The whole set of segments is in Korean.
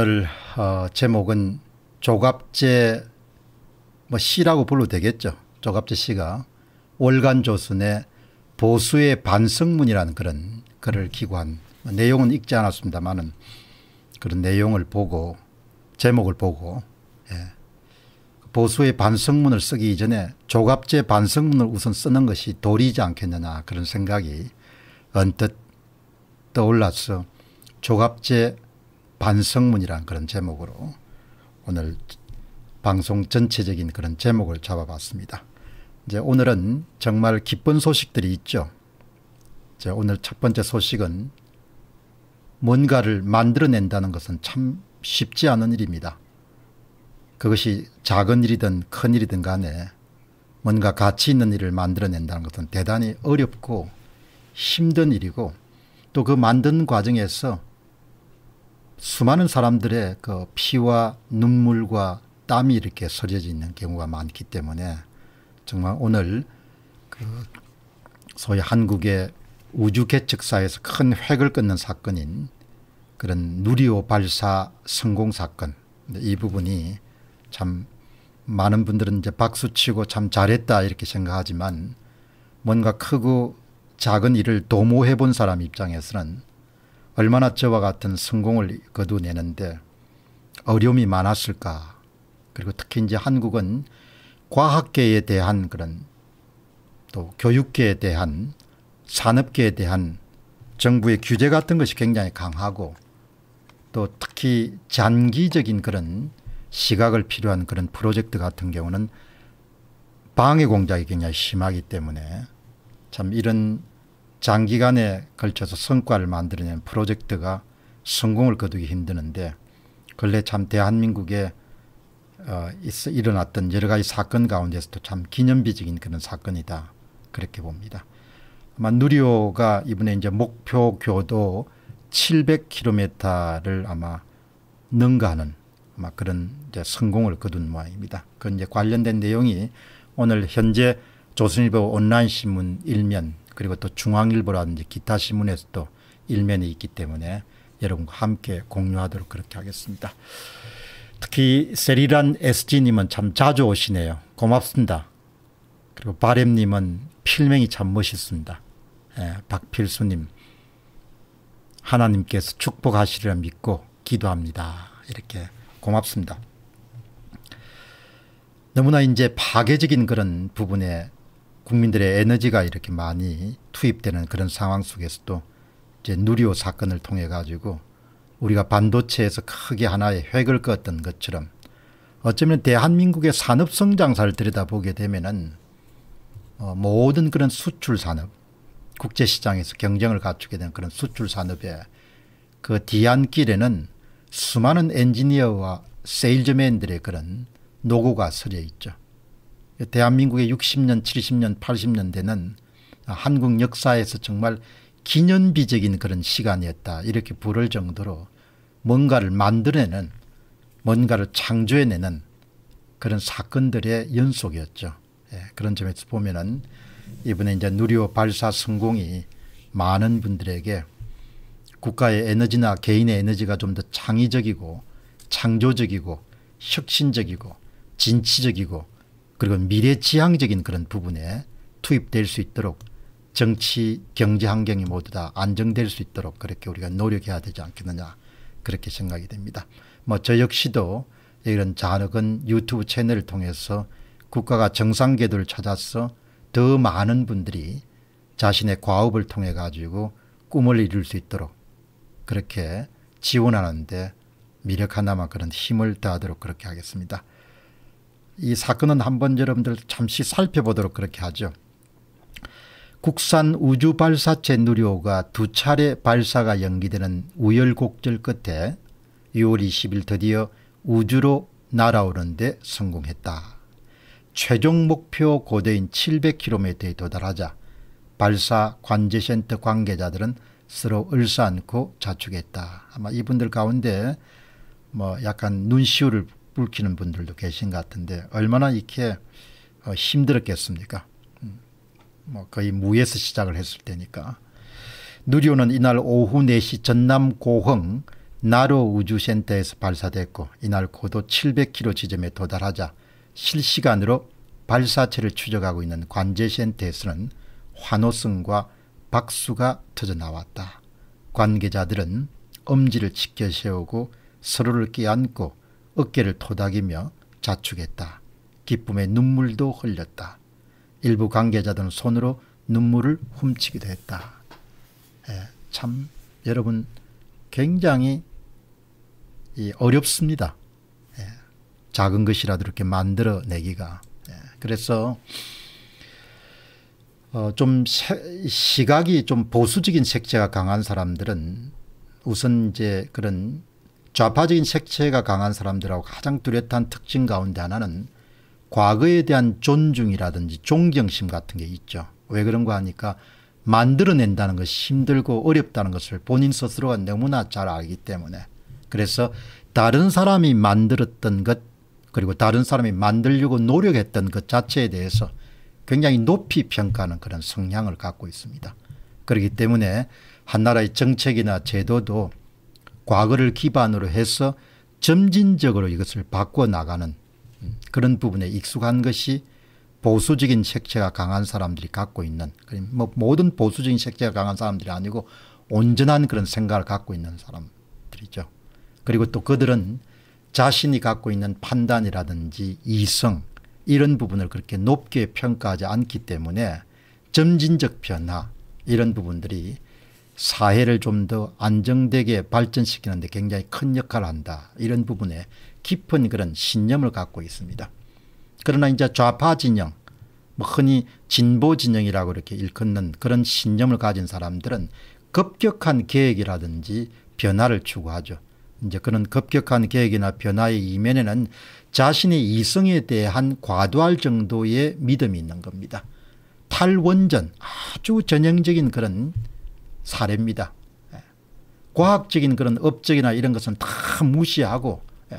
오늘 어, 제목은 조갑제 뭐 시라고 불러도 되겠죠. 조갑제 시가 월간조선의 보수의 반성문이라는 그런 글을 기고한 뭐, 내용은 읽지 않았습니다만은 그런 내용을 보고 제목을 보고 예. 보수의 반성문을 쓰기 전에 조갑제 반성문을 우선 쓰는 것이 도리지 않겠느냐 그런 생각이 언뜻 떠올라서 조갑제 반성문이란 그런 제목으로 오늘 방송 전체적인 그런 제목을 잡아봤습니다. 이제 오늘은 정말 기쁜 소식들이 있죠. 이제 오늘 첫 번째 소식은 뭔가를 만들어낸다는 것은 참 쉽지 않은 일입니다. 그것이 작은 일이든 큰 일이든 간에 뭔가 가치 있는 일을 만들어낸다는 것은 대단히 어렵고 힘든 일이고 또 그 만든 과정에서 수많은 사람들의 그 피와 눈물과 땀이 이렇게 서려져 있는 경우가 많기 때문에 정말 오늘 그 소위 한국의 우주 개척사에서 큰 획을 끊는 사건인 그런 누리호 발사 성공 사건 이 부분이 참 많은 분들은 이제 박수치고 참 잘했다 이렇게 생각하지만 뭔가 크고 작은 일을 도모해 본 사람 입장에서는 얼마나 저와 같은 성공을 거두내는데 어려움이 많았을까. 그리고 특히 이제 한국은 과학계에 대한 그런 또 교육계에 대한 산업계에 대한 정부의 규제 같은 것이 굉장히 강하고 또 특히 장기적인 그런 시각을 필요한 그런 프로젝트 같은 경우는 방해 공작이 굉장히 심하기 때문에 참 이런 장기간에 걸쳐서 성과를 만들어낸 프로젝트가 성공을 거두기 힘드는데 근래 참 대한민국에 어, 일어났던 여러 가지 사건 가운데서도 참 기념비적인 그런 사건이다 그렇게 봅니다. 아마 누리호가 이번에 이제 목표 교도 700km를 아마 능가하는 아마 그런 이제 성공을 거둔 모양입니다. 그 이제 관련된 내용이 오늘 현재 조선일보 온라인 신문 일면 그리고 또 중앙일보라든지 기타 신문에서도 일면이 있기 때문에 여러분과 함께 공유하도록 그렇게 하겠습니다. 특히 세리란 SG님은 참 자주 오시네요. 고맙습니다. 그리고 바램님은 필명이 참 멋있습니다. 예, 박필수님 하나님께서 축복하시리라 믿고 기도합니다. 이렇게 고맙습니다. 너무나 이제 파괴적인 그런 부분에 국민들의 에너지가 이렇게 많이 투입되는 그런 상황 속에서도 이제 누리호 사건을 통해 가지고 우리가 반도체에서 크게 하나의 획을 그었던 것처럼 어쩌면 대한민국의 산업성장사를 들여다보게 되면은 어, 모든 그런 수출산업 국제시장에서 경쟁을 갖추게 된 그런 수출산업의 그 뒤안길에는 수많은 엔지니어와 세일즈맨들의 그런 노고가 서려 있죠. 대한민국의 60년 70년 80년대는 한국 역사에서 정말 기념비적인 그런 시간이었다 이렇게 부를 정도로 뭔가를 만들어내는 뭔가를 창조해내는 그런 사건들의 연속이었죠. 예, 그런 점에서 보면은 이번에 이제 누리호 발사 성공이 많은 분들에게 국가의 에너지나 개인의 에너지가 좀 더 창의적이고 창조적이고 혁신적이고 진취적이고 그리고 미래지향적인 그런 부분에 투입될 수 있도록 정치 경제 환경이 모두 다 안정될 수 있도록 그렇게 우리가 노력해야 되지 않겠느냐 그렇게 생각이 됩니다. 뭐 저 역시도 이런 잔혹은 유튜브 채널을 통해서 국가가 정상 궤도를 찾아서 더 많은 분들이 자신의 과업을 통해 가지고 꿈을 이룰 수 있도록 그렇게 지원하는데 미력 하나만 그런 힘을 다하도록 그렇게 하겠습니다. 이 사건은 한번 여러분들 잠시 살펴보도록 그렇게 하죠. 국산 우주발사체 누리호가 두 차례 발사가 연기되는 우열곡절 끝에 6월 20일 드디어 우주로 날아오는데 성공했다. 최종 목표 고대인 700km에 도달하자 발사 관제센터 관계자들은 서로 을싸안고 자축했다. 아마 이분들 가운데 뭐 약간 눈시울을 불키는 분들도 계신 것 같은데 얼마나 이렇게 어, 힘들었겠습니까? 음, 뭐 거의 무에서 시작을 했을 때니까. 누리호는 이날 오후 4시 전남 고흥 나로 우주센터에서 발사됐고 이날 고도 700km 지점에 도달하자 실시간으로 발사체를 추적하고 있는 관제센터에서는 환호성과 박수가 터져나왔다. 관계자들은 엄지를 치켜 세우고 서로를 끼안고 어깨를 토닥이며 자축했다. 기쁨의 눈물도 흘렸다. 일부 관계자들은 손으로 눈물을 훔치기도 했다. 예, 참 여러분 굉장히 어렵습니다. 예, 작은 것이라도 이렇게 만들어내기가. 예, 그래서 어, 좀 시각이 좀 보수적인 색채가 강한 사람들은 우선 이제 그런 좌파적인 색채가 강한 사람들하고 가장 뚜렷한 특징 가운데 하나는 과거에 대한 존중이라든지 존경심 같은 게 있죠. 왜 그런가 하니까 만들어낸다는 것이 힘들고 어렵다는 것을 본인 스스로가 너무나 잘 알기 때문에 그래서 다른 사람이 만들었던 것 그리고 다른 사람이 만들려고 노력했던 것 자체에 대해서 굉장히 높이 평가하는 그런 성향을 갖고 있습니다. 그렇기 때문에 한 나라의 정책이나 제도도 과거를 기반으로 해서 점진적으로 이것을 바꿔나가는 그런 부분에 익숙한 것이 보수적인 색채가 강한 사람들이 갖고 있는 뭐 모든 보수적인 색채가 강한 사람들이 아니고 온전한 그런 생각을 갖고 있는 사람들이죠. 그리고 또 그들은 자신이 갖고 있는 판단이라든지 이성 이런 부분을 그렇게 높게 평가하지 않기 때문에 점진적 변화 이런 부분들이 사회를 좀 더 안정되게 발전시키는 데 굉장히 큰 역할을 한다. 이런 부분에 깊은 그런 신념을 갖고 있습니다. 그러나 이제 좌파 진영, 뭐 흔히 진보 진영이라고 이렇게 일컫는 그런 신념을 가진 사람들은 급격한 계획이라든지 변화를 추구하죠. 이제 그런 급격한 계획이나 변화의 이면에는 자신의 이성에 대한 과도할 정도의 믿음이 있는 겁니다. 탈원전, 아주 전형적인 그런 사례입니다. 예. 과학적인 그런 업적이나 이런 것은 다 무시하고 예.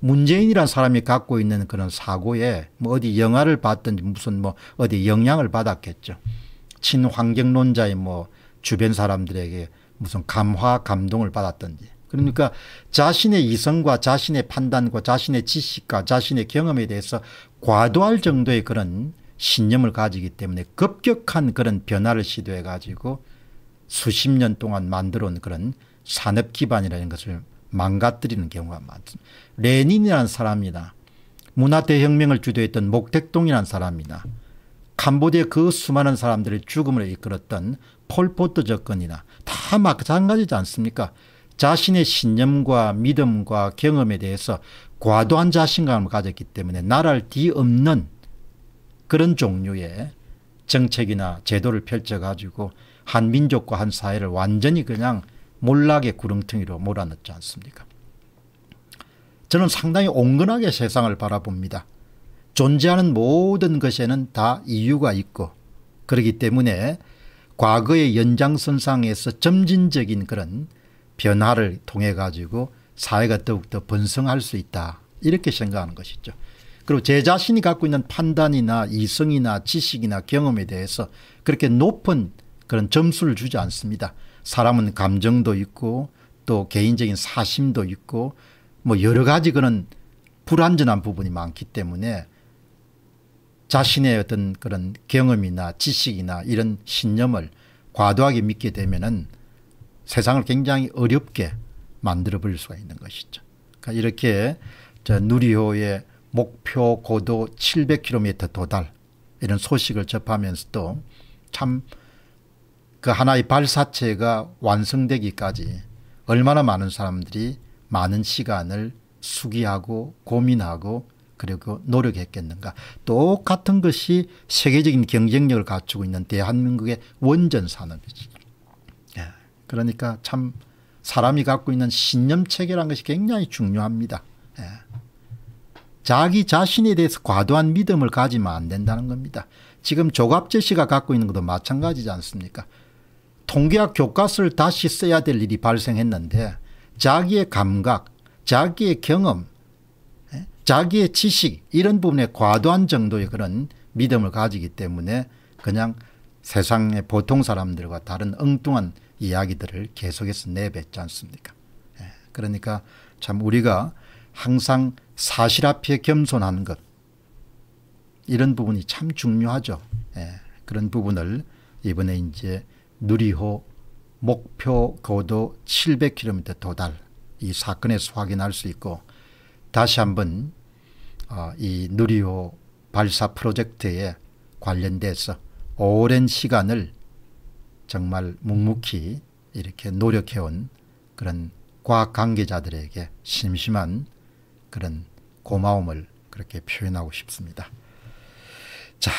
문재인이라 사람이 갖고 있는 그런 사고에 뭐 어디 영화를 봤든지 무슨 뭐 어디 영향을 받았겠죠. 친환경론자의 뭐 주변 사람들에게 무슨 감화 감동을 받았든지 그러니까 자신의 이성과 자신의 판단과 자신의 지식과 자신의 경험에 대해서 과도할 정도의 그런 신념을 가지기 때문에 급격한 그런 변화를 시도해 가지고 수십 년 동안 만들어온 그런 산업 기반이라는 것을 망가뜨리는 경우가 많습니다. 레닌이라는 사람이다. 문화대혁명을 주도했던 목택동이라는 사람이다. 캄보디아 그 수많은 사람들의 죽음을 이끌었던 폴포트 접근이다. 다 마찬가지지 않습니까? 자신의 신념과 믿음과 경험에 대해서 과도한 자신감을 가졌기 때문에 나랄 뒤없는 그런 종류의 정책이나 제도를 펼쳐가지고 한 민족과 한 사회를 완전히 그냥 몰락의 구렁텅이로 몰아넣지 않습니까? 저는 상당히 온건하게 세상을 바라봅니다. 존재하는 모든 것에는 다 이유가 있고 그렇기 때문에 과거의 연장선상에서 점진적인 그런 변화를 통해 가지고 사회가 더욱더 번성할 수 있다 이렇게 생각하는 것이죠. 그리고 제 자신이 갖고 있는 판단이나 이성이나 지식이나 경험에 대해서 그렇게 높은 그런 점수를 주지 않습니다. 사람은 감정도 있고 또 개인적인 사심도 있고 뭐 여러 가지 그런 불완전한 부분이 많기 때문에 자신의 어떤 그런 경험이나 지식이나 이런 신념을 과도하게 믿게 되면은 세상을 굉장히 어렵게 만들어 버릴 수가 있는 것이죠. 그러니까 이렇게 누리호의 목표 고도 700km 도달 이런 소식을 접하면서도 참그 하나의 발사체가 완성되기까지 얼마나 많은 사람들이 많은 시간을 숙기하고 고민하고 그리고 노력했겠는가. 똑같은 것이 세계적인 경쟁력을 갖추고 있는 대한민국의 원전 산업이지. 예, 그러니까 참 사람이 갖고 있는 신념 체계라는 것이 굉장히 중요합니다. 예. 자기 자신에 대해서 과도한 믿음을 가지면 안 된다는 겁니다. 지금 조갑재 씨가 갖고 있는 것도 마찬가지지 않습니까? 통계학 교과서를 다시 써야 될 일이 발생했는데 자기의 감각, 자기의 경험, 예? 자기의 지식 이런 부분에 과도한 정도의 그런 믿음을 가지기 때문에 그냥 세상의 보통 사람들과 다른 엉뚱한 이야기들을 계속해서 내뱉지 않습니까 예. 그러니까 참 우리가 항상 사실 앞에 겸손한것 이런 부분이 참 중요하죠. 예. 그런 부분을 이번에 이제 누리호 목표 거도 700km 도달 이 사건에서 확인할 수 있고 다시 한번 어, 이 누리호 발사 프로젝트에 관련돼서 오랜 시간을 정말 묵묵히 이렇게 노력해온 그런 과학 관계자들에게 심심한 그런 고마움을 그렇게 표현하고 싶습니다. 자.